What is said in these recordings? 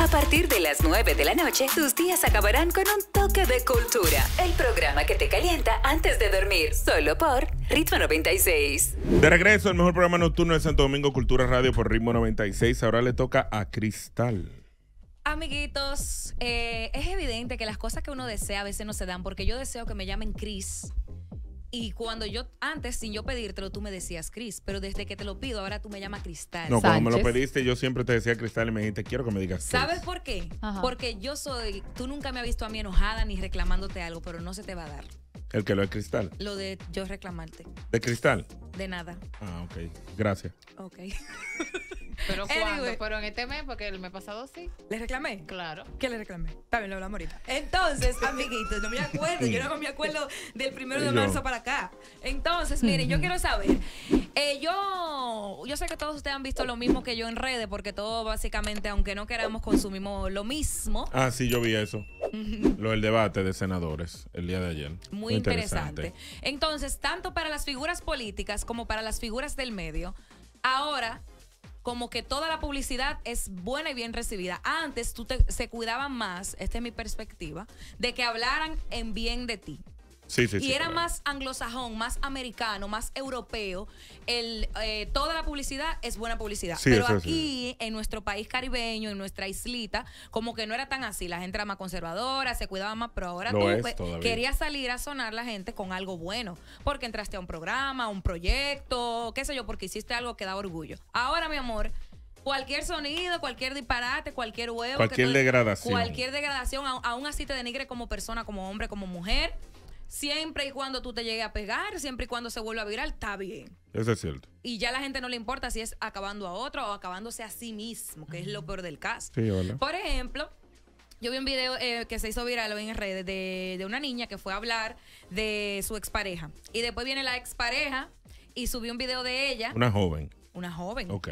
A partir de las 9 de la noche, tus días acabarán con un toque de cultura. El programa que te calienta antes de dormir, solo por Ritmo 96. De regreso, el mejor programa nocturno de Santo Domingo Cultura Radio por Ritmo 96. Ahora le toca a Cristal. Amiguitos, eh, es evidente que las cosas que uno desea a veces no se dan, porque yo deseo que me llamen Cris y cuando yo, antes, sin yo pedírtelo, tú me decías Cris, pero desde que te lo pido, ahora tú me llamas Cristal. No, cuando me lo pediste, yo siempre te decía Cristal y me dijiste, quiero que me digas. ¿Sabes por qué? Porque yo soy, tú nunca me has visto a mí enojada ni reclamándote algo, pero no se te va a dar. El que lo de cristal. Lo de yo reclamarte. ¿De cristal? De nada. Ah, ok. Gracias. Ok. Pero cuando, pero en este mes, porque el mes pasado sí. ¿Le reclamé? Claro. ¿Qué le reclamé? También lo hablamos ahorita. Entonces, amiguitos, no me acuerdo, yo no me acuerdo del primero de marzo para acá. Entonces, miren, yo quiero saber. Eh, yo, yo sé que todos ustedes han visto lo mismo que yo en redes, porque todos básicamente, aunque no queramos, consumimos lo mismo. Ah, sí, yo vi eso. Lo del debate de senadores el día de ayer. Muy interesante. Entonces, tanto para las figuras políticas como para las figuras del medio, ahora como que toda la publicidad es buena y bien recibida. Antes tú te, se cuidaban más, esta es mi perspectiva, de que hablaran en bien de ti y era más anglosajón, más americano, más europeo. El, eh, toda la publicidad es buena publicidad. Pero aquí, en nuestro país caribeño, en nuestra islita, como que no era tan así. La gente era más conservadora, se cuidaba más, pero ahora pues, Quería salir a sonar la gente con algo bueno. Porque entraste a un programa, a un proyecto, qué sé yo, porque hiciste algo que daba orgullo. Ahora, mi amor, cualquier sonido, cualquier disparate, cualquier huevo. Cualquier degradación. Cualquier degradación, aún así te denigre como persona, como hombre, como mujer. Siempre y cuando tú te llegues a pegar, siempre y cuando se vuelva a viral, está bien. Eso es cierto. Y ya la gente no le importa si es acabando a otro o acabándose a sí mismo, que es lo peor del caso. Por ejemplo, yo vi un video eh, que se hizo viral en redes de, una niña que fue a hablar de su expareja. Y después viene la expareja y subió un video de ella. Una joven una joven. Ok.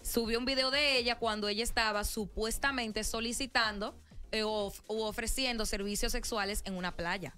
Subió un video de ella cuando ella estaba supuestamente solicitando eh, o ofreciendo servicios sexuales en una playa.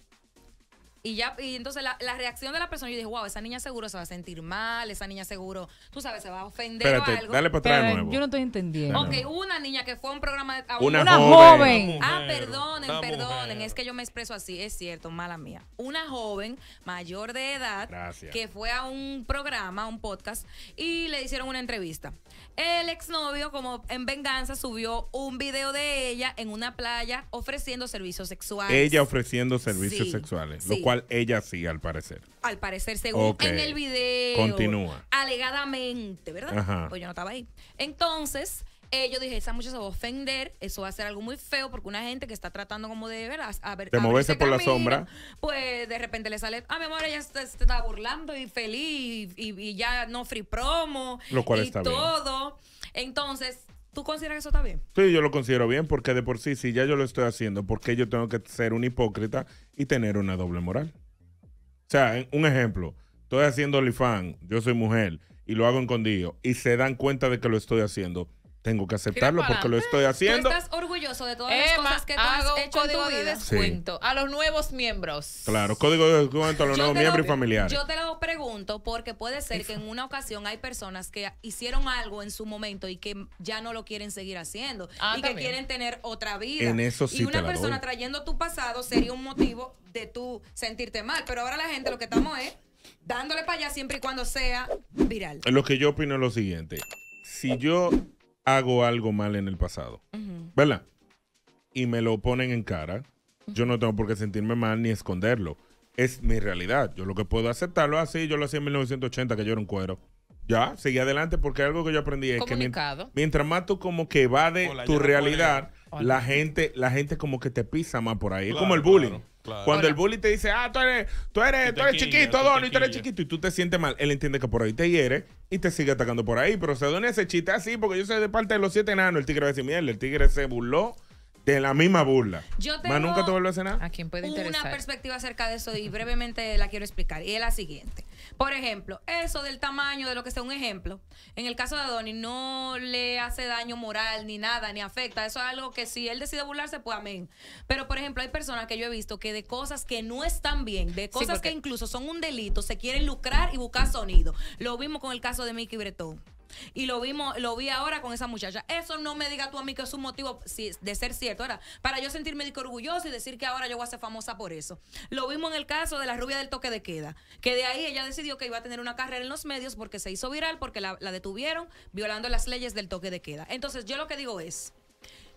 Y ya, y entonces la, reacción de la persona, yo dije, wow, esa niña seguro se va a sentir mal, esa niña seguro, tú sabes, se va a ofender algo. Dale para atrás de nuevo. Yo no estoy entendiendo. Ok, una niña que fue a un programa una, joven. ah, perdonen, perdonen. Es que yo me expreso así, es cierto, mala mía. Una joven mayor de edad que fue a un programa, a un podcast, y le hicieron una entrevista. El exnovio, como en venganza, subió un video de ella en una playa ofreciendo servicios sexuales. Ella ofreciendo servicios sexuales, lo cual ella sí, al parecer. Al parecer, según en el video. Continúa. Alegadamente, ¿verdad? Pues yo no estaba ahí. Entonces, eh, yo dije, esa muchacha se va a ofender, eso va a ser algo muy feo porque una gente que está tratando como de ver a ver, de moverse por la sombra, pues de repente le sale, ah, mi amor, ella se, está burlando y feliz y, ya no free promo lo cual y todo. Entonces, ¿Tú consideras que eso está bien? Sí, yo lo considero bien porque de por sí, si ya yo lo estoy haciendo, ¿por qué yo tengo que ser un hipócrita y tener una doble moral? O sea, un ejemplo, estoy haciendo OnlyFans, yo soy mujer y lo hago en condillo, y se dan cuenta de que lo estoy haciendo. Tengo que aceptarlo porque lo estoy haciendo. estás orgulloso de todas las cosas que tú hago hecho código de descuento a los nuevos miembros. Claro, código de descuento a los nuevos miembros y familiares. Yo te lo pregunto porque puede ser que en una ocasión hay personas que hicieron algo en su momento y que ya no lo quieren seguir haciendo ah, y que quieren tener otra vida. En eso sí y una persona trayendo tu pasado sería un motivo de tú sentirte mal. Pero ahora la gente lo que estamos es dándole para allá siempre y cuando sea viral. Lo que yo opino es lo siguiente. Si yo hago algo mal en el pasado, ¿verdad? Y me lo ponen en cara, yo no tengo por qué sentirme mal ni esconderlo. Es mi realidad. Yo lo que puedo aceptarlo así, ah, yo lo hacía en 1980, que yo era un cuero. Ya, seguí adelante porque algo que yo aprendí es que mientras, más tú como que va de tu realidad, la gente, la gente como que te pisa más por ahí. es como el bullying. Cuando el bully te dice, ah, tú eres, tú eres, tú eres chiquito, Donny, tú eres chiquito, y tú te sientes mal, él entiende que por ahí te hiere y te sigue atacando por ahí. Pero se dona ese chiste así, porque yo soy de parte de los siete enanos. El tigre va a decir, mierda, el tigre se burló de la misma burla. Yo tengo nunca te vuelve a hacer nada. ¿A quién puede interesar? Una perspectiva acerca de eso y brevemente la quiero explicar. Y es la siguiente. Por ejemplo, eso del tamaño de lo que sea un ejemplo, en el caso de Adonis no le hace daño moral ni nada, ni afecta. Eso es algo que si él decide burlarse, pues amén. Pero, por ejemplo, hay personas que yo he visto que de cosas que no están bien, de cosas que incluso son un delito, se quieren lucrar y buscar sonido. Lo vimos con el caso de Mickey Bretón. Y lo vimos, lo vi ahora con esa muchacha. Eso no me diga tú a mí que es un motivo de ser cierto. Ahora, para yo sentirme orgulloso y decir que ahora yo voy a ser famosa por eso. Lo vimos en el caso de la rubia del toque de queda, que de ahí ella decidió que iba a tener una carrera en los medios porque se hizo viral, porque la, detuvieron violando las leyes del toque de queda. Entonces, yo lo que digo es.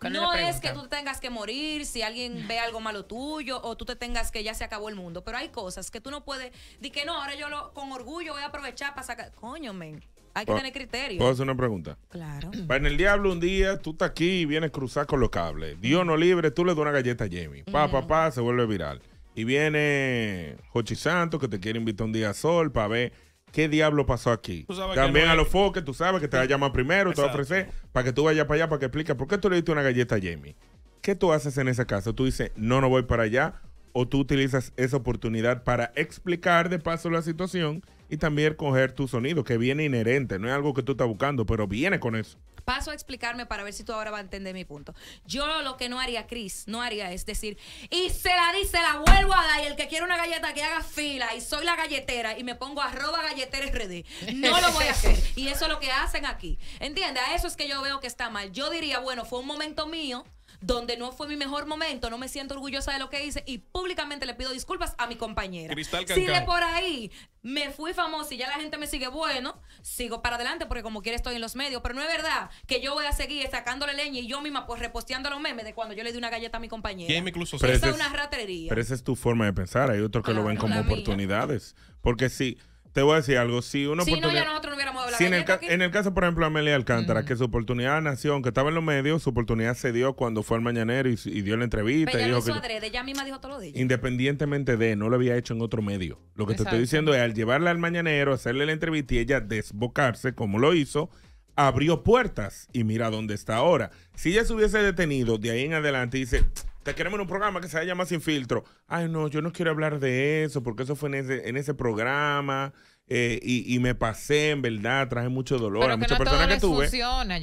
No es que tú tengas que morir si alguien ve algo malo tuyo o tú te tengas que ya se acabó el mundo, pero hay cosas que tú no puedes, di que no, ahora yo lo, con orgullo voy a aprovechar para sacar, coño, men, hay que tener criterio. ¿Puedo hacer una pregunta? Claro. Para en el diablo un día tú estás aquí y vienes a cruzar con los cables. Dios no libre, tú le das una galleta a Jamie. Pa, pa, pa, se vuelve viral. Y viene Jochi Santos que te quiere invitar un día a sol para ver qué diablo pasó aquí. También a los foques, tú sabes que te va a llamar primero, te va a ofrecer para que tú vayas para allá para que expliques por qué tú le diste una galleta a Jamie. ¿Qué tú haces en ese caso? Tú dices, no, no voy para allá. O tú utilizas esa oportunidad para explicar de paso la situación y también coger tu sonido, que viene inherente, no es algo que tú estás buscando, pero viene con eso. Paso a explicarme para ver si tú ahora vas a entender mi punto. Yo lo que no haría, Chris, no haría es decir, y se la di, se la vuelvo a dar, y el que quiere una galleta que haga fila, y soy la galletera, y me pongo arroba galletera RD. No lo voy a hacer. Y eso es lo que hacen aquí. ¿Entiendes? A eso es que yo veo que está mal. Yo diría, bueno, fue un momento mío, donde no fue mi mejor momento, no me siento orgullosa de lo que hice y públicamente le pido disculpas a mi compañera. Si de por ahí me fui famosa y ya la gente me sigue, bueno, sigo para adelante porque como quiera estoy en los medios, pero no es verdad que yo voy a seguir sacándole leña y yo misma pues reposteando los memes de cuando yo le di una galleta a mi compañera. Y incluso Eso es una ratería. Pero esa es tu forma de pensar, hay otros que lo ah, ven como oportunidades, porque si te voy a decir algo. Si una si no, ya nosotros no hubiéramos hablado en, el en el caso, por ejemplo, de Amelia Alcántara, que su oportunidad nació, que estaba en los medios, su oportunidad se dio cuando fue al mañanero y, dio la entrevista. y dijo que adrede, ella misma dijo todo lo días. Independientemente de, no lo había hecho en otro medio. Lo que te estoy diciendo es, al llevarla al mañanero, hacerle la entrevista y ella desbocarse, como lo hizo, abrió puertas y mira dónde está ahora. Si ella se hubiese detenido de ahí en adelante y dice, te queremos en un programa que se llama Sin Filtro. Ay, no, yo no quiero hablar de eso porque eso fue en ese, en ese programa. Eh, y, me pasé, en verdad, traje mucho dolor a muchas personas que tuve.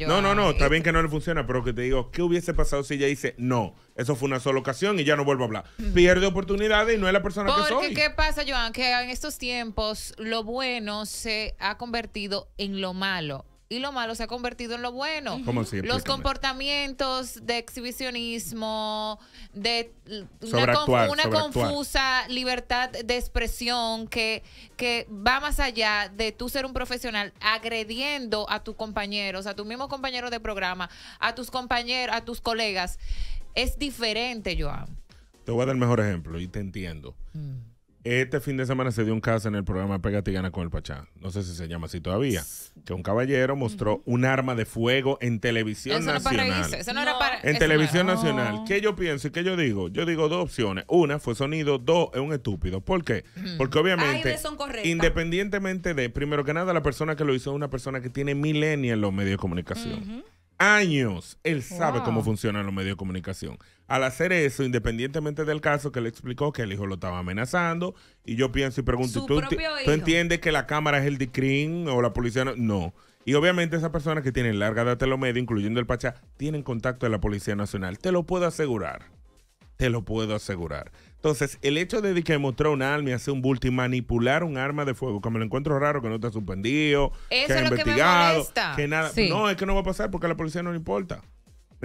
no, no, no, está bien que no le funciona, pero que te digo, ¿qué hubiese pasado si ella dice no? Eso fue una sola ocasión y ya no vuelvo a hablar. Pierde oportunidades y no es la persona que soy. ¿qué pasa, Joan? Que en estos tiempos lo bueno se ha convertido en lo malo y lo malo se ha convertido en lo bueno. Los comportamientos de exhibicionismo, de una, confusa libertad de expresión que, que va más allá de tú ser un profesional agrediendo a tus compañeros, a tus mismos compañeros de programa, a tus compañeros, a tus colegas. Es diferente, Joan. Te voy a dar el mejor ejemplo y te entiendo. Mm. Este fin de semana se dio un caso en el programa Pégate y Gana con el Pachá. No sé si se llama así todavía. Que un caballero mostró un arma de fuego en televisión nacional. eso no, Era para... En televisión oh. nacional. ¿Qué yo pienso y qué yo digo? Yo digo dos opciones. Una fue sonido, dos es un estúpido. ¿Por qué? Porque obviamente, independientemente de, primero que nada, la persona que lo hizo es una persona que tiene milenios en los medios de comunicación años. Él sabe cómo funcionan los medios de comunicación. Al hacer eso, independientemente del caso que le explicó que el hijo lo estaba amenazando, y yo pienso y pregunto, ¿tú, entiendes que la cámara es el DICRIN o la policía? No. Y obviamente esas personas que tienen larga data en los medios, incluyendo el Pachá, tienen contacto de la Policía Nacional. Te lo puedo asegurar. Te lo puedo asegurar. Entonces, el hecho de que mostró un arma y hace un bulto y manipular un arma de fuego, como lo encuentro raro, que no está suspendido, Eso que ha investigado, que, nada. No, es que no va a pasar porque a la policía no le importa.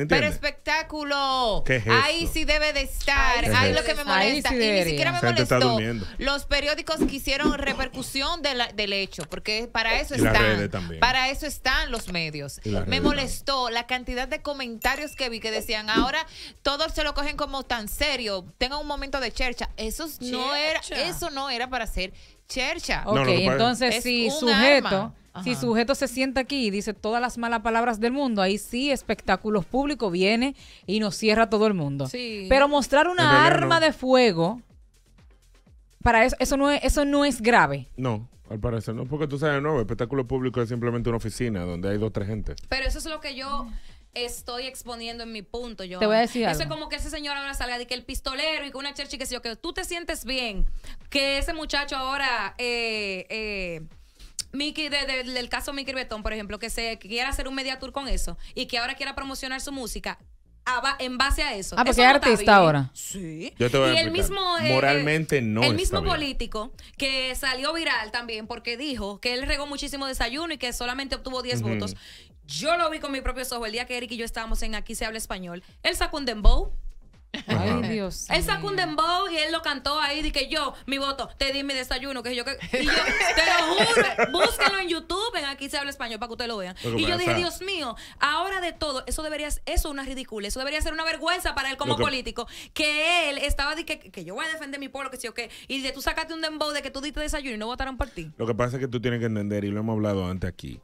Pero espectáculo. ahí sí debe de estar. Ahí, es lo que me molesta. y ni siquiera me molestó. Los periódicos que hicieron repercusión del hecho, porque para eso están. Para eso están los medios. Me molestó la cantidad de comentarios que vi que decían, ahora todos se lo cogen como tan serio. Tengan un momento de chercha. Eso no era, eso no era para hacer chercha. Ok, entonces si sujeto. Si Si sujeto se sienta aquí y dice todas las malas palabras del mundo, ahí sí espectáculos públicos viene y nos cierra todo el mundo. Sí. Pero mostrar una arma de fuego para eso, eso no es, eso no es grave. No. Al parecer, no, porque tú sabes, no, espectáculo público es simplemente una oficina donde hay dos o tres gente. Pero eso es lo que yo estoy exponiendo en mi punto. Yo. Te voy a decir Eso es como que ese señor ahora salga de que el pistolero y que una church que yo, que tú te sientes bien, que ese muchacho ahora... eh, eh Mickey, del caso Mickey Betón, por ejemplo, que se quiera hacer un media tour con eso y que ahora quiera promocionar su música, ah, en base a eso. Ah, porque es artista ahora. Sí. y el mismo eh, moralmente no. El mismo político que salió viral también porque dijo que él regó muchísimo desayuno y que solamente obtuvo 10 votos. Yo lo vi con mis propios ojos el día que Eric y yo estábamos en Aquí se habla español. Él sacó un dembow. Ay, Dios. Él sacó un dembow y él lo cantó ahí. Dije que yo, mi voto, te di mi desayuno. Que yo, que, y yo, te lo juro, búsquenlo en YouTube. En aquí se habla español para que ustedes lo vean. y yo dije, Dios mío, ahora de todo, eso debería ser una ridícula. Eso debería ser una vergüenza para él como político. Que él estaba de que, yo voy a defender mi pueblo, que si o qué Y de tú sacaste un dembow de que tú diste desayuno y no votaron por ti. Lo que pasa es que tú tienes que entender, y lo hemos hablado antes aquí.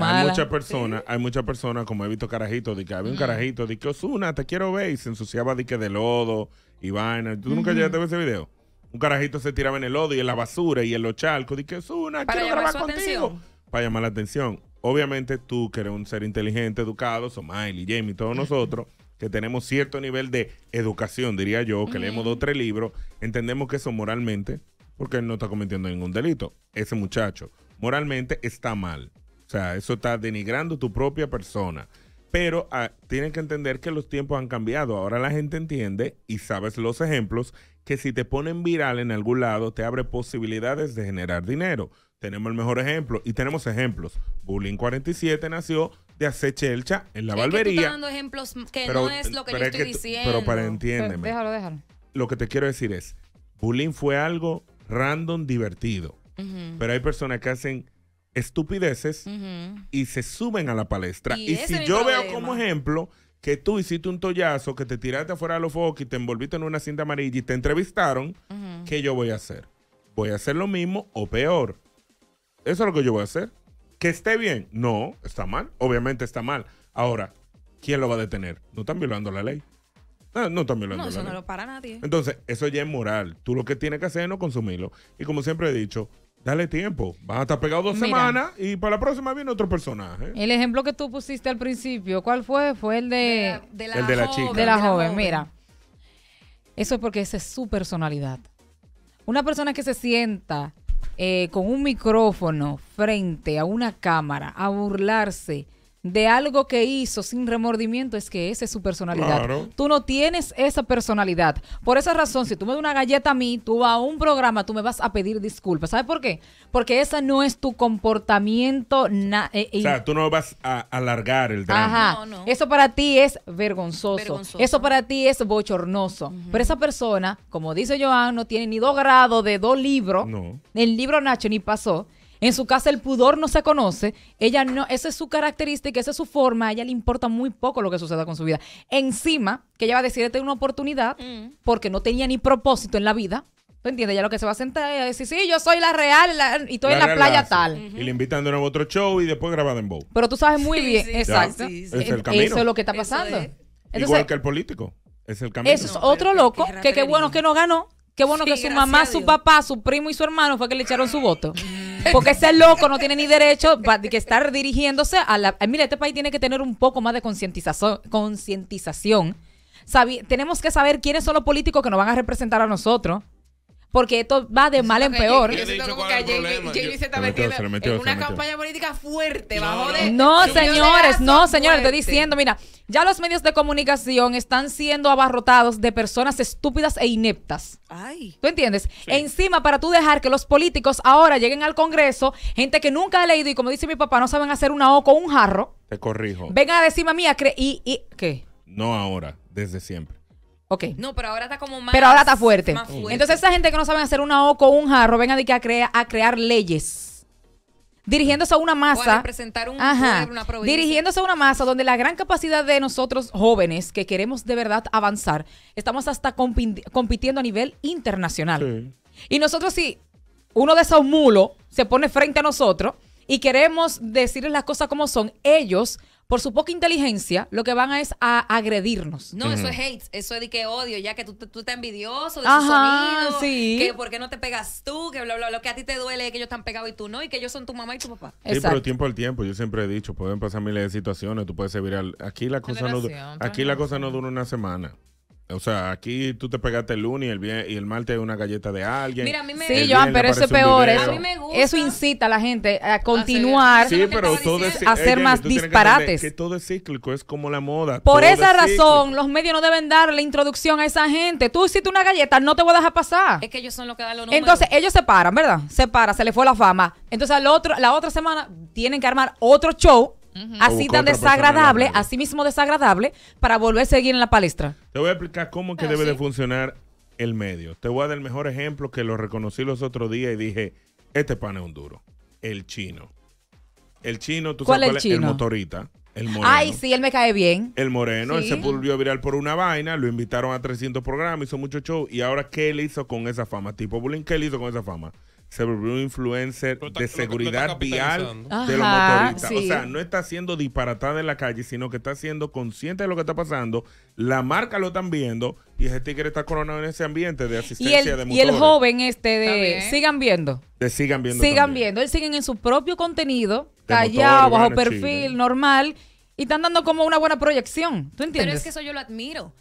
Hay muchas personas, hay muchas personas, como he visto carajitos, de que había un mm. carajito, di que Osuna, te quiero ver, y se ensuciaba de que de lodo y vaina. ¿Tú nunca llegaste a ver ese video? Un carajito se tiraba en el lodo y en la basura y en los charcos, di que Osuna, quiero grabar contigo. Para llamar la atención. Obviamente tú, que eres un ser inteligente, educado, y Jamie, todos nosotros, que tenemos cierto nivel de educación, diría yo, que leemos dos o tres libros, entendemos que eso moralmente, porque él no está cometiendo ningún delito, ese muchacho, moralmente está mal. O sea, eso está denigrando tu propia persona. Pero ah, tienen que entender que los tiempos han cambiado. Ahora la gente entiende y sabes los ejemplos que si te ponen viral en algún lado te abre posibilidades de generar dinero. Tenemos el mejor ejemplo y tenemos ejemplos. Bullying 47 nació de acechelcha en la es barbería. Estoy dando ejemplos que no es lo que yo estoy diciendo. Pero para entiéndeme. Déjalo, déjalo. Lo que te quiero decir es, bullying fue algo random divertido. Pero hay personas que hacen estupideces y se suben a la palestra. Y, si yo veo como ejemplo que tú hiciste un tollazo, que te tiraste afuera de los focos y te envolviste en una cinta amarilla y te entrevistaron, ¿qué yo voy a hacer? ¿Voy a hacer lo mismo o peor? Eso es lo que yo voy a hacer. ¿Que esté bien? No, está mal. Obviamente está mal. Ahora, ¿quién lo va a detener? No están violando la ley. No, están violando no, eso No, lo para nadie. Entonces, eso ya es moral. Tú lo que tienes que hacer es no consumirlo. Y como siempre he dicho, Dale tiempo. vas a estar pegado dos semanas y para la próxima viene otro personaje. El ejemplo que tú pusiste al principio, ¿cuál fue? Fue el de, la, el de la chica. De la, joven. mira. Eso es porque esa es su personalidad. Una persona que se sienta eh, con un micrófono frente a una cámara a burlarse de algo que hizo sin remordimiento es que esa es su personalidad. Tú no tienes esa personalidad. Por esa razón, si tú me das una galleta a mí, tú vas a un programa, tú me vas a pedir disculpas. ¿Sabes por qué? Porque esa no es tu comportamiento. Eh, o sea, tú no vas a alargar el drama. Eso para ti es vergonzoso. Eso para ti es bochornoso. Pero esa persona, como dice Joan, no tiene ni dos grados de dos libros. No. El libro Nacho ni pasó en su casa el pudor no se conoce, ella no, esa es su característica, esa es su forma, a ella le importa muy poco lo que suceda con su vida. Encima, que ella va a decidir tener una oportunidad mm. porque no tenía ni propósito en la vida. ¿Tú entiendes? Ya lo que se va a sentar es decir, sí, yo soy la real y estoy en la playa tal. Y le invitan de nuevo a otro show y después grabada en Bow. Pero tú sabes muy bien, exacto. es el camino. Eso es lo que está pasando. Igual que el político. Es el camino. Eso es otro loco que qué bueno que no ganó. Qué bueno que su mamá, su papá, su primo y su hermano fue que le echaron su voto. Porque ese loco no tiene ni derecho de que estar dirigiéndose a la... Eh, mira, este país tiene que tener un poco más de concientización. tenemos que saber quiénes son los políticos que nos van a representar a nosotros porque esto va de mal en peor. una campaña política fuerte, No, señores, no, señores, estoy diciendo, mira, ya los medios de comunicación están siendo abarrotados de personas estúpidas e ineptas. Ay. ¿Tú entiendes? Encima, para tú dejar que los políticos ahora lleguen al Congreso, gente que nunca ha leído y como dice mi papá, no saben hacer una O con un jarro. Te corrijo. Vengan a decirme a mí, y, y, ¿qué? No ahora, desde siempre. Ok. No, pero ahora está como más. Pero ahora está fuerte. fuerte. Entonces, esa gente que no saben hacer una O con un jarro, vengan a, a crear leyes dirigiéndose a una masa. Representar Dirigiéndose a una masa donde la gran capacidad de nosotros jóvenes que queremos de verdad avanzar, estamos hasta compitiendo a nivel internacional. Y nosotros, si uno de esos mulos se pone frente a nosotros y queremos decirles las cosas como son, ellos por su poca inteligencia, lo que van a es a agredirnos. No, eso es hate, eso es de que odio, ya que tú, tú estás envidioso de su que por qué no te pegas tú, que bla, bla, bla, que a ti te duele es que ellos están pegados y tú no, y que ellos son tu mamá y tu papá. Sí, pero tiempo al tiempo, yo siempre he dicho, pueden pasar miles de situaciones, tú puedes servir viral. Aquí la cosa, no, aquí la cosa no dura una semana. O sea, aquí tú te pegaste el lunes y el, viernes, y el martes una galleta de alguien. Mira, a mí me Sí, Joan, pero eso es peor. Eso, eso, incita a la gente a continuar a eh, hacer más disparates. Que, todo es cíclico, es como la moda. Por esa razón, los medios no deben dar la introducción a esa gente. Tú hiciste una galleta, no te voy a dejar pasar. Es que ellos son los que dan los números. Entonces, ellos se paran, ¿verdad? Se para, se le fue la fama. Entonces, la otra semana tienen que armar otro show Así tan desagradable, así mismo desagradable, para volver a seguir en la palestra. Te voy a explicar cómo que ah, debe de funcionar el medio. Te voy a dar el mejor ejemplo que lo reconocí los otros días y dije, este pan es un duro. El chino. El chino, tú sabes es? El motorita. El moreno. Ay, sí, él me cae bien. El moreno, él se volvió viral por una vaina, lo invitaron a 300 programas, hizo mucho show. ¿Y ahora qué él hizo con esa fama? Tipo Bullying, ¿qué él hizo con esa fama? se volvió un influencer de seguridad vial de los motoristas. O sea, no está siendo disparatada en la calle, sino que está siendo consciente de lo que está pasando. La marca lo están viendo y ese tigre está coronado en ese ambiente de asistencia de motores. Y el joven este de sigan viendo. De sigan viendo. Sigan viendo. Él siguen en su propio contenido, callado, bajo perfil, normal. Y están dando como una buena proyección. ¿Tú entiendes? Pero es que eso yo lo admiro.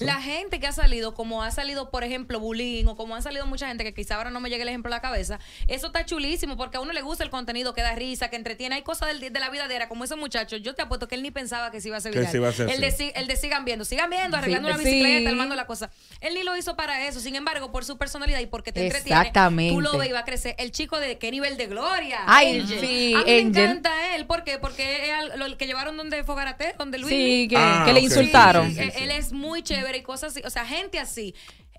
La gente que ha salido, como ha salido, por ejemplo, Bulín, o como han salido mucha gente, que quizá ahora no me llegue el ejemplo a la cabeza, eso está chulísimo porque a uno le gusta el contenido que da risa, que entretiene. Hay cosas de la vida de era como ese muchacho, yo te apuesto que él ni pensaba que se iba a hacer el, de, sigan viendo, sigan viendo, arreglando la bicicleta, armando la cosa. Él ni lo hizo para eso, sin embargo, por su personalidad y porque te entretiene, tú lo ves y va a crecer. El chico de qué nivel de gloria. Ay, sí. A me encanta él, ¿por qué? Porque es el, que llevaron donde Fogarate, donde Luis. Sí, ah, que, le insultaron. E, él es muy chévere y cosas así. O sea, gente así.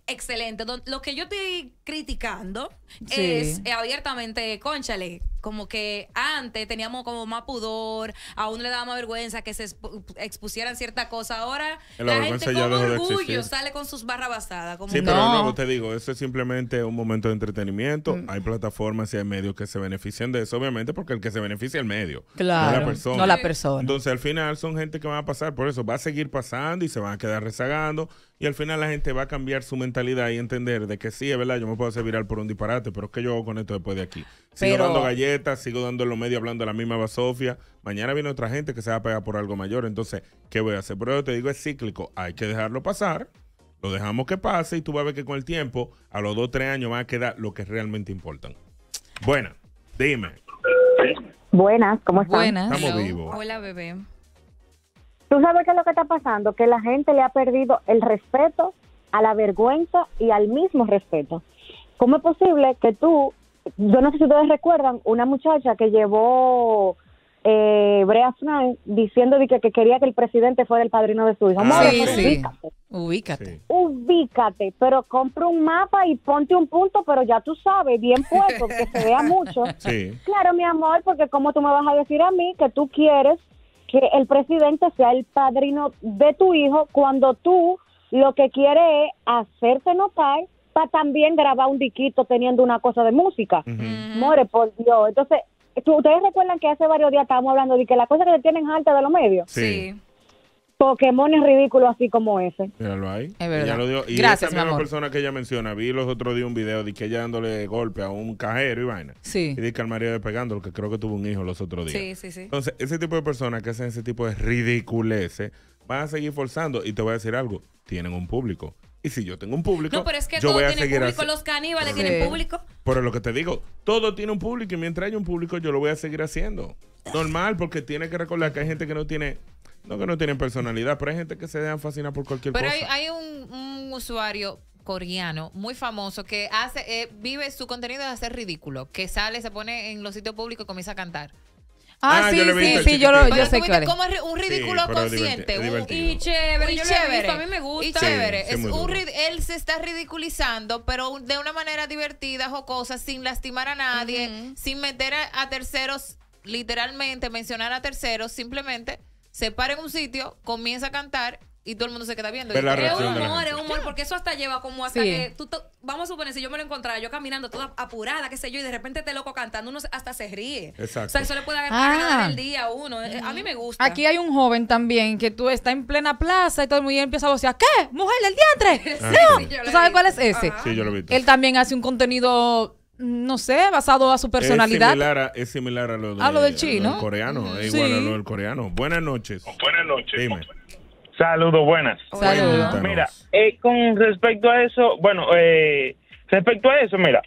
Excelente. Lo que yo estoy criticando es eh, abiertamente, conchale, como que antes teníamos como más pudor, aún le daba vergüenza que se expusieran cierta cosa. Ahora la, gente con orgullo sale con sus barras Como sí, pero no. te digo, eso es simplemente un momento de entretenimiento. Mm. Hay plataformas y hay medios que se benefician de eso, obviamente, porque el que se beneficia es el medio. No la persona. Entonces, al final son gente que va a pasar por eso. Va a seguir pasando y se van a quedar rezagando. Y al final la gente va a cambiar su mentalidad y entender de que sí, es verdad, yo me puedo hacer viral por un disparate, pero es que yo hago con esto después de aquí. Sigo dando galletas, sigo dando en los medios hablando de la misma basofia. Mañana viene otra gente que se va a pegar por algo mayor. Entonces, ¿qué voy a hacer? Pero yo te digo, es cíclico. Hay que dejarlo pasar. Lo dejamos que pase y tú vas a ver que con el tiempo, a los dos, tres años, van a quedar lo que realmente importan. Buena, dime. Buenas, ¿cómo estás? Buenas. Estamos vivos. Hola, bebé. ¿Tú sabes qué es lo que está pasando? Que la gente le ha perdido el respeto a la vergüenza y al mismo respeto. ¿Cómo es posible que tú, yo no sé si ustedes recuerdan, una muchacha que llevó eh, Brea Frank diciendo que, quería que el presidente fuera el padrino de su hijo. Ah, ubícate. Ubícate. pero compra un mapa y ponte un punto, pero ya tú sabes, bien puesto, que se vea mucho. Claro, mi amor, porque cómo tú me vas a decir a mí que tú quieres que el presidente sea el padrino de tu hijo cuando tú lo que quieres es hacerse notar para también grabar un diquito teniendo una cosa de música. Uh por Dios. Entonces, ustedes recuerdan que hace varios días estábamos hablando de que la cosa que le tienen alta de los medios. Sí. Pokémon es ridículo así como ese. Míralo ahí. Es verdad. lo dio. Y Gracias, esa misma persona que ella menciona, vi los otros días un video de que ella dándole golpe a un cajero y vaina. Sí. Y de que al marido pegando, que creo que tuvo un hijo los otros días. Sí, sí, sí. Entonces, ese tipo de personas que hacen ese tipo de ridiculeces van a seguir forzando. Y te voy a decir algo, tienen un público. Y si yo tengo un público, no, pero es que yo voy público, los caníbales tienen público. Pero lo que te digo, todo tiene un público y mientras haya un público yo lo voy a seguir haciendo. Normal, porque tiene que recordar que hay gente que no tiene no que no tienen personalidad, pero hay gente que se deja fascinar por cualquier cosa. Pero hay, un, usuario coreano muy famoso que hace eh, vive su contenido de hacer ridículo, que sale, se pone en los sitios públicos y comienza a cantar. Ah, sí, ah, sí, sí, yo, lo, yo sé es. un ridículo consciente. Un, y chévere, chévere. a mí me gusta. chévere. él se está ridiculizando, pero de una manera divertida, jocosa, sin lastimar a nadie, sin meter a terceros, literalmente mencionar a terceros, simplemente se para en un sitio, comienza a cantar y todo el mundo se queda viendo. es es humor, es humor, porque eso hasta lleva como hasta que tú vamos a suponer si yo me lo encontrara yo caminando toda apurada, qué sé yo, y de repente te este loco cantando, uno hasta se ríe. Exacto. O sea, eso le puede ah. el día a uno. Eh, a mí me gusta. Aquí hay un joven también que tú estás en plena plaza y todo el mundo empieza a decir, ¿qué? Mujer del diantre. No. ¿Tú sabes cuál es ese? Sí, yo lo Él también hace un contenido no sé, basado a su personalidad. Es similar a, lo, ah, del chino. coreano, es igual a lo del coreano. Buenas noches. Buenas noches. Saludos, buenas. Mira, eh, con respecto a eso, bueno, eh, respecto a eso, mira,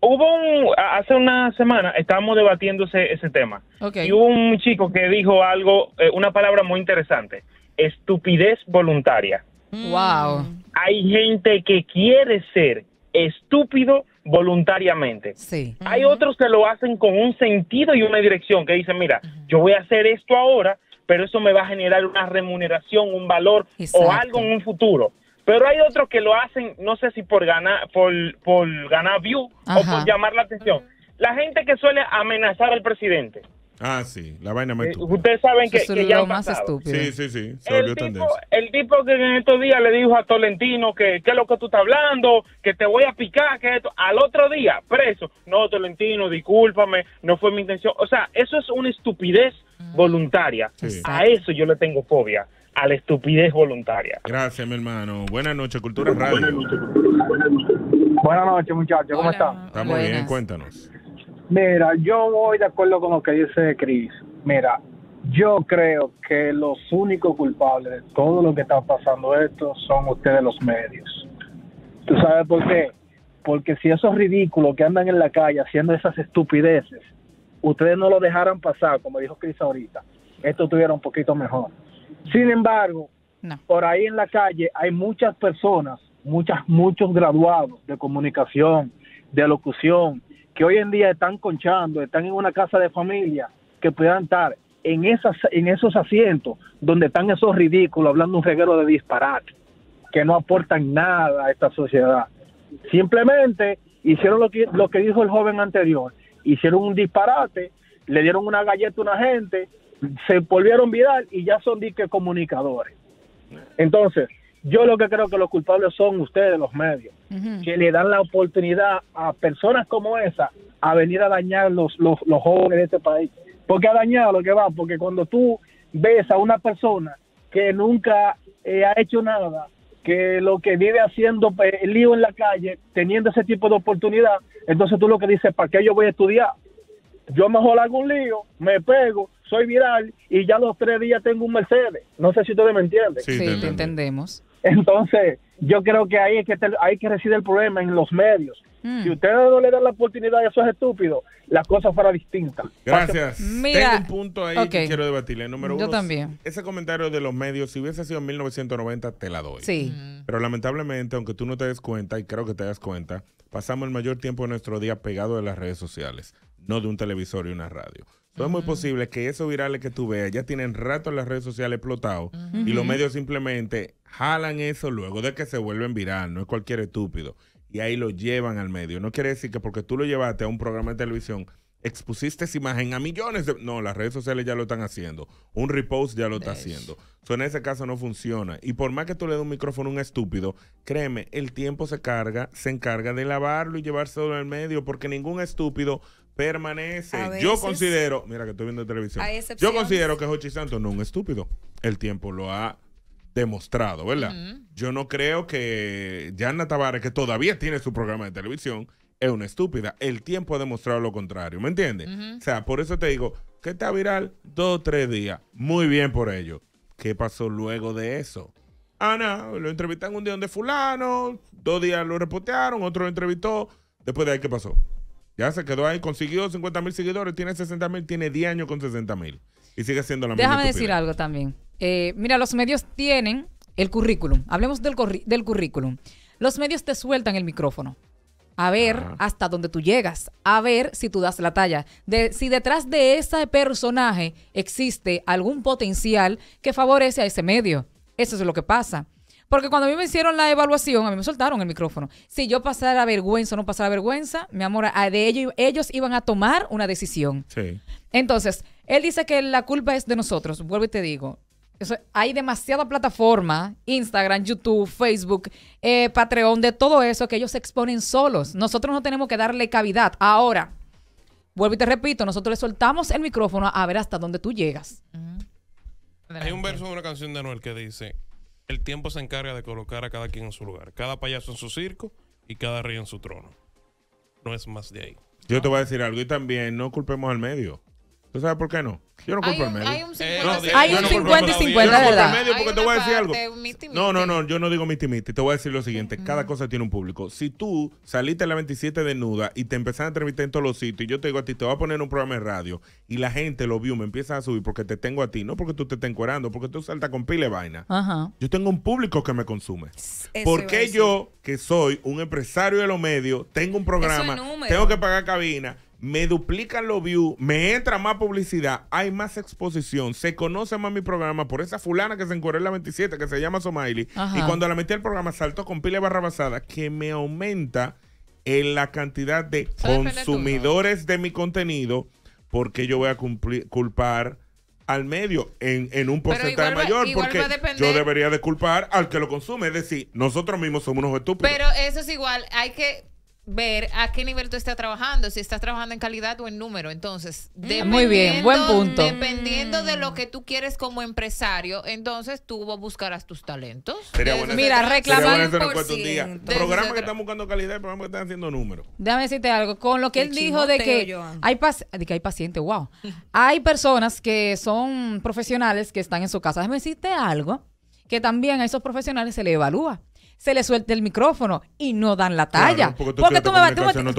hubo un, hace una semana estábamos debatiéndose ese tema. Y hubo un chico que dijo algo, eh, una palabra muy interesante, estupidez voluntaria. Wow. Hay gente que quiere ser estúpido voluntariamente. Sí. Hay otros que lo hacen con un sentido y una dirección, que dicen, mira, yo voy a hacer esto ahora, pero eso me va a generar una remuneración, un valor o algo en un futuro. Pero hay otros que lo hacen, no sé si por ganar, por, por ganar view o por llamar la atención. La gente que suele amenazar al presidente. Ah, sí, la vaina me eh, Ustedes saben que, lo más estúpido. Sí, sí, sí, el, tipo, que en estos días le dijo a Tolentino que es lo que tú estás hablando, que te voy a picar, que esto. Al otro día, preso. No, Tolentino, discúlpame, no fue mi intención. O sea, eso es una estupidez mm. voluntaria. A eso yo le tengo fobia, a la estupidez voluntaria. Gracias, mi hermano. Buenas noches, Cultura Radio. Buenas noches, muchachos. ¿Cómo están? Estamos bien, cuéntanos. Mira, yo voy de acuerdo con lo que dice Chris. Mira, yo creo que los únicos culpables de todo lo que está pasando esto son ustedes los medios. ¿Tú sabes por qué? Porque si esos ridículos que andan en la calle haciendo esas estupideces, ustedes no lo dejaran pasar, como dijo Cris ahorita, esto estuviera un poquito mejor. Sin embargo, por ahí en la calle hay muchas personas, muchas, muchos graduados de comunicación, de locución, que hoy en día están conchando, están en una casa de familia, que puedan estar en, esas, en esos asientos donde están esos ridículos hablando un reguero de disparate, que no aportan nada a esta sociedad. Simplemente hicieron lo que, lo que dijo el joven anterior, hicieron un disparate, le dieron una galleta a una gente, se volvieron viral y ya son dique comunicadores. Entonces, yo lo que creo que los culpables son ustedes, los medios, que le dan la oportunidad a personas como esa a venir a dañar los, los, jóvenes de este país. Porque ha dañado lo que va, porque cuando tú ves a una persona que nunca eh, ha hecho nada, que lo que vive haciendo pues, lío en la calle, teniendo ese tipo de oportunidad, entonces tú lo que dices, ¿para qué yo voy a estudiar? Yo mejor hago un lío, me pego, soy viral y ya los tres días tengo un Mercedes. No sé si tú me entiendes sí te, entendemos. Entonces, yo creo que ahí es que, hay que reside el problema, en los medios. Hmm. Si ustedes no le dan la oportunidad eso es estúpido, la cosa fuera distinta. Gracias. Tengo un punto ahí que quiero debatirle. Número uno, yo también. ese comentario de los medios, si hubiese sido en 1990, te la doy. Sí. Mm. Pero lamentablemente, aunque tú no te des cuenta, y creo que te das cuenta, pasamos el mayor tiempo de nuestro día pegado de las redes sociales, no de un televisor y una radio. Entonces, es muy posible que esos virales que tú veas ya tienen rato en las redes sociales explotados y los medios simplemente jalan eso luego de que se vuelven viral. No es cualquier estúpido. Y ahí lo llevan al medio. No quiere decir que porque tú lo llevaste a un programa de televisión, expusiste esa imagen a millones de... No, las redes sociales ya lo están haciendo. Un repost ya lo está haciendo. So, en ese caso no funciona. Y por más que tú le des un micrófono a un estúpido, créeme, el tiempo se carga, se encarga de lavarlo y llevárselo al medio porque ningún estúpido permanece. yo considero, mira que estoy viendo televisión, yo considero que Jochi Santos no es un estúpido. El tiempo lo ha demostrado, ¿verdad? Yo no creo que yana Tavares, que todavía tiene su programa de televisión, es una estúpida. El tiempo ha demostrado lo contrario, ¿me entiendes? O sea, por eso te digo, que está viral dos o tres días. Muy bien por ello. ¿Qué pasó luego de eso? Ana, lo entrevistaron un día donde fulano, dos días lo repotearon, otro lo entrevistó. Después de ahí, ¿qué pasó? Ya se quedó ahí, consiguió 50 mil seguidores, tiene 60 mil, tiene 10 años con 60 mil. Y sigue siendo la Déjame decir algo también. Eh, mira, los medios tienen el currículum. Hablemos del, currículum. Los medios te sueltan el micrófono. A ver ah. hasta dónde tú llegas. A ver si tú das la talla. si detrás de ese personaje existe algún potencial que favorece a ese medio. Eso es lo que pasa. Porque cuando a mí me hicieron la evaluación, a mí me soltaron el micrófono. Si yo pasara vergüenza o no pasara vergüenza, mi amor, de ellos, ellos iban a tomar una decisión. Sí. Entonces, él dice que la culpa es de nosotros. Vuelvo y te digo. hay demasiada plataforma, Instagram, YouTube, Facebook, eh, Patreon, de todo eso que ellos se exponen solos. Nosotros no tenemos que darle cavidad. Ahora, vuelvo y te repito, nosotros le soltamos el micrófono a ver hasta dónde tú llegas. Hay un verso de una canción de Anuel que dice, el tiempo se encarga de colocar a cada quien en su lugar, cada payaso en su circo y cada rey en su trono. No es más de ahí. Yo te voy a decir algo y también no culpemos al medio. ¿Tú sabes por qué no? Yo no culpo al medio. Hay un 50, 50 y 50, yo no al Medio porque te voy a decir algo. No, no, no, yo no digo miti Te voy a decir lo siguiente. Cada cosa tiene un público. Si tú saliste a la 27 desnuda y te empezaron a entrevistar en todos los sitios y yo te digo a ti, te voy a poner un programa de radio y la gente lo vio, me empieza a subir porque te tengo a ti, no porque tú te estés encuerando, porque tú saltas con pile vaina. Ajá. Yo tengo un público que me consume. porque ¿Por qué yo, que soy un empresario de los medios, tengo un programa, tengo que pagar cabina, me duplican los views, me entra más publicidad, hay más exposición, se conoce más mi programa por esa fulana que se encuentra en la 27 que se llama Somaili. Y cuando la metí al programa saltó con pile barra basada que me aumenta en la cantidad de consumidores de mi contenido porque yo voy a culpar al medio en, en un porcentaje mayor porque yo debería de culpar al que lo consume, es decir, nosotros mismos somos unos estúpidos. Pero eso es igual, hay que ver a qué nivel tú estás trabajando, si estás trabajando en calidad o en número. Entonces, mm, muy bien, buen punto. Dependiendo de lo que tú quieres como empresario, entonces tú buscarás tus talentos. Mira, reclamar por Programa que están buscando calidad, programa que están haciendo números. Déjame decirte algo, con lo que él dijo de que hay de que hay pacientes, wow. hay personas que son profesionales que están en su casa. Déjame decirte algo, que también a esos profesionales se le evalúa se le suelte el micrófono y no dan la talla. porque tú, me vas no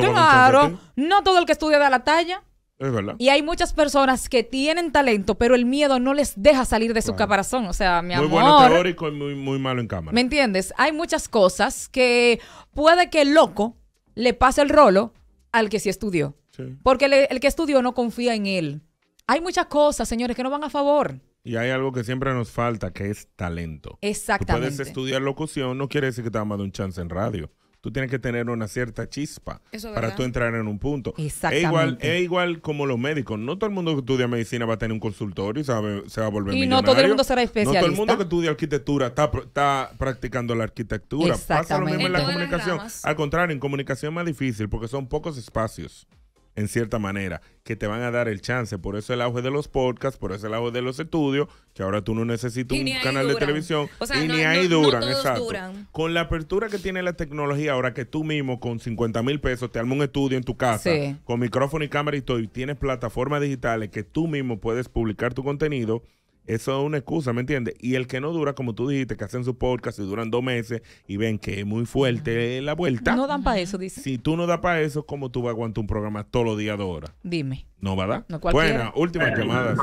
no todo el que estudia da la talla. Es verdad. Y hay muchas personas que tienen talento, pero el miedo no les deja salir de su caparazón. O sea, mi amor. Muy bueno teórico y muy, malo en cámara. ¿Me entiendes? Hay muchas cosas que puede que el loco le pase el rolo al que sí estudió. Porque el, el que estudió no confía en él. Hay muchas cosas, señores, que no van a favor. Y hay algo que siempre nos falta, que es talento. Exactamente. Tú puedes estudiar locución, no quiere decir que te van a un chance en radio. Tú tienes que tener una cierta chispa para tú entrar en un punto. Exactamente. Es igual, igual como los médicos. No todo el mundo que estudia medicina va a tener un consultorio y se va, a volver Y no todo el mundo será especialista. No todo el mundo que estudia arquitectura está, está practicando la arquitectura. Pasa lo mismo en la comunicación. Al contrario, en comunicación es más difícil porque son pocos espacios en cierta manera, que te van a dar el chance. Por eso el auge de los podcasts, por eso el auge de los estudios, que ahora tú no necesitas un canal de televisión. y ni ahí duran, exacto. Con la apertura que tiene la tecnología ahora, que tú mismo con 50 mil pesos te alma un estudio en tu casa, con micrófono y cámara y todo, y tienes plataformas digitales que tú mismo puedes publicar tu contenido eso es una excusa, ¿me entiendes? Y el que no dura, como tú dijiste, que hacen su podcast y duran dos meses y ven que es muy fuerte la vuelta. No dan para eso, dice. Si tú no das para eso, ¿cómo tú vas a aguantar un programa todos los días de hora? Dime. ¿No va a dar? bueno, últimas eh, llamadas.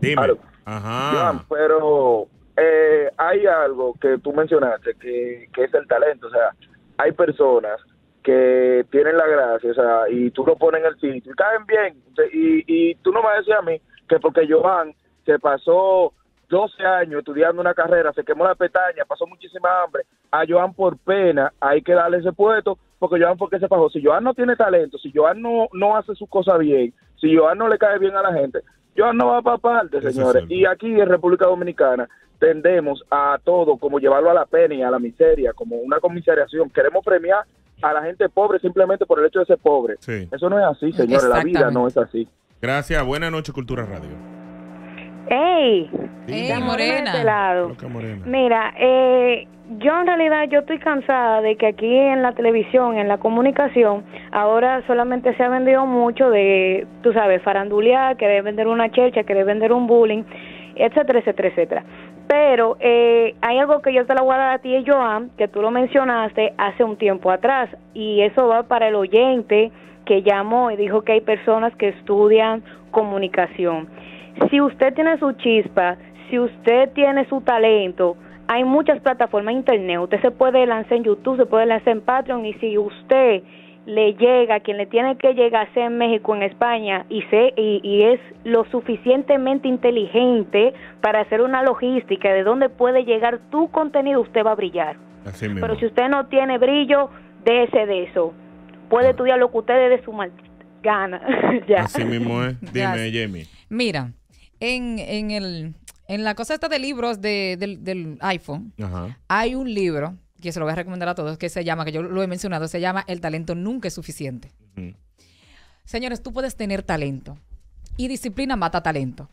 Dime. Ajá. pero eh, hay algo que tú mencionaste que, que es el talento. O sea, hay personas que tienen la gracia, y tú lo pones en el sitio, y caen bien, y, y tú no vas a decir a mí que porque Johan se pasó 12 años estudiando una carrera, se quemó la pestaña, pasó muchísima hambre, a Joan por pena hay que darle ese puesto, porque Joan porque se pagó, si Joan no tiene talento, si Joan no, no hace sus cosas bien, si Joan no le cae bien a la gente, Joan no va para parte, señores. Y aquí en República Dominicana tendemos a todo como llevarlo a la pena y a la miseria, como una comisariación, queremos premiar a la gente pobre simplemente por el hecho de ser pobre. Eso no es así, señores. La vida no es así. Gracias. Buenas noches, Cultura Radio. ¡Ey! Este Morena! Mira, eh, yo en realidad yo estoy cansada de que aquí en la televisión, en la comunicación, ahora solamente se ha vendido mucho de, tú sabes, farandulear, querer vender una chercha, querer vender un bullying etcétera, etcétera, etcétera. Pero eh, hay algo que yo te la voy a dar a ti, Joan, que tú lo mencionaste hace un tiempo atrás, y eso va para el oyente que llamó y dijo que hay personas que estudian comunicación. Si usted tiene su chispa, si usted tiene su talento, hay muchas plataformas de internet. Usted se puede lanzar en YouTube, se puede lanzar en Patreon y si usted le llega quien le tiene que llegar, sea en México, en España, y, se, y, es lo suficientemente inteligente para hacer una logística de dónde puede llegar tu contenido, usted va a brillar. Así mismo. Pero si usted no tiene brillo, déjese de eso. Puede ah. estudiar lo que usted de su maldita gana. Así mismo es. Dime, Jamie. Mira, en, en, el, en la cosa de libros de, del, iPhone, hay un libro y se lo voy a recomendar a todos, que se llama, que yo lo he mencionado, se llama El talento nunca es suficiente. Señores, tú puedes tener talento y disciplina mata talento.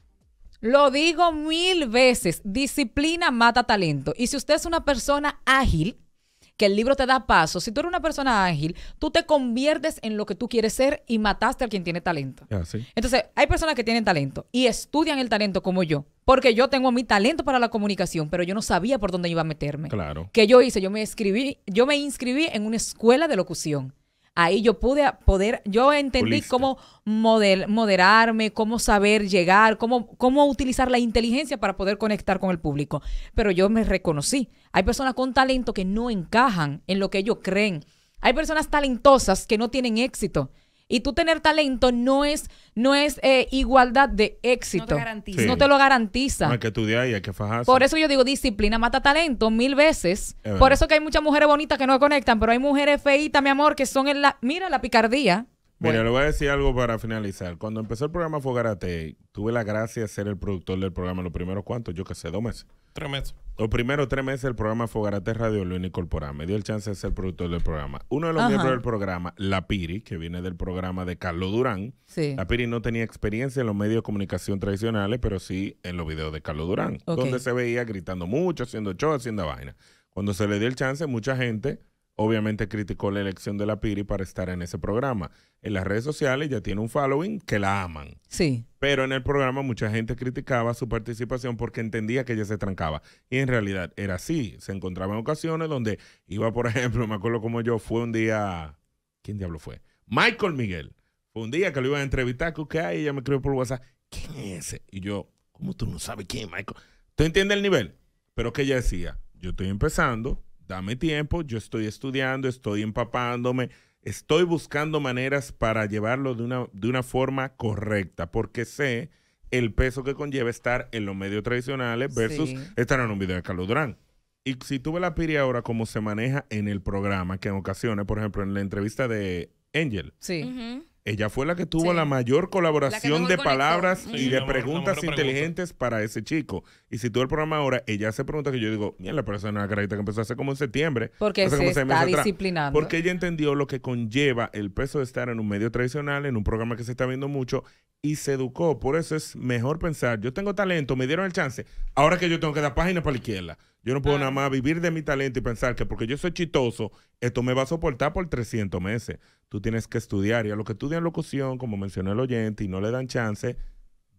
Lo digo mil veces, disciplina mata talento. Y si usted es una persona ágil, que el libro te da paso, si tú eres una persona ágil, tú te conviertes en lo que tú quieres ser y mataste al quien tiene talento. Ah, Entonces, hay personas que tienen talento y estudian el talento como yo porque yo tengo mi talento para la comunicación, pero yo no sabía por dónde iba a meterme. Claro. Que yo hice, yo me escribí, yo me inscribí en una escuela de locución. Ahí yo pude poder, yo entendí cómo moderarme, cómo saber llegar, cómo, cómo utilizar la inteligencia para poder conectar con el público. Pero yo me reconocí. Hay personas con talento que no encajan en lo que ellos creen. Hay personas talentosas que no tienen éxito. Y tú tener talento no es, no es eh, igualdad de éxito. No te garantiza. lo garantiza. No hay que estudiar y hay que fajarse. Por eso yo digo disciplina mata talento mil veces. Por eso que hay muchas mujeres bonitas que no conectan, pero hay mujeres feitas, mi amor, que son en la... Mira la picardía. Mira, bueno. le voy a decir algo para finalizar. Cuando empezó el programa Fogarate, tuve la gracia de ser el productor del programa los primeros cuantos, yo qué sé, dos meses. Tres meses. Los primeros tres meses del programa Fogarate Radio lo incorporado. Me dio el chance de ser productor del programa. Uno de los miembros del programa, La Piri, que viene del programa de Carlos Durán. Sí. La Piri no tenía experiencia en los medios de comunicación tradicionales, pero sí en los videos de Carlos Durán, donde se veía gritando mucho, haciendo show, haciendo vaina. Cuando se le dio el chance, mucha gente obviamente criticó la elección de la Piri para estar en ese programa. En las redes sociales ya tiene un following que la aman. Sí. Pero en el programa mucha gente criticaba su participación porque entendía que ella se trancaba. Y en realidad era así. Se encontraba en ocasiones donde iba, por ejemplo, me acuerdo como yo, fue un día... ¿Quién diablo fue? Michael Miguel. Fue un día que lo iban a entrevistar, qué ella me escribió por WhatsApp, ¿quién es ese? Y yo, ¿cómo tú no sabes quién es Michael? ¿Tú entiendes el nivel? Pero que ella decía, yo estoy empezando, dame tiempo, yo estoy estudiando, estoy empapándome, estoy buscando maneras para llevarlo de una, de una forma correcta, porque sé el peso que conlleva estar en los medios tradicionales versus estar en un video de Carlos Durán. Y si tuve la piria ahora como se maneja en el programa, que en ocasiones, por ejemplo, en la entrevista de Angel, sí. Ella fue la que tuvo la mayor colaboración de palabras y de preguntas inteligentes para ese chico. Y si tú el programa ahora, ella hace preguntas que yo digo, mira, la persona carita que empezó hace como en septiembre. Porque se está disciplinando. porque ella entendió lo que conlleva el peso de estar en un medio tradicional, en un programa que se está viendo mucho, y se educó. Por eso es mejor pensar, yo tengo talento, me dieron el chance, ahora que yo tengo que dar página para la izquierda. Yo no puedo ah. nada más vivir de mi talento y pensar que porque yo soy chistoso, esto me va a soportar por 300 meses. Tú tienes que estudiar y a los que estudian locución, como mencionó el oyente, y no le dan chance,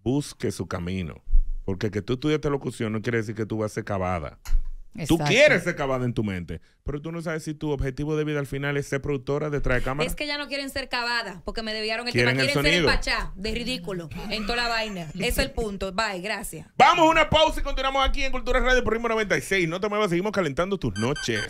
busque su camino. Porque que tú estudiaste locución no quiere decir que tú vas a ser cavada. Tú quieres ser cavada en tu mente, pero tú no sabes si tu objetivo de vida al final es ser productora detrás de cámara. Es que ya no quieren ser cabada, porque me debieron el tema. Quieren ser el de ridículo, en toda la vaina. es el punto. Bye, gracias. Vamos a una pausa y continuamos aquí en Cultura Radio por 96. No te muevas, seguimos calentando tus noches.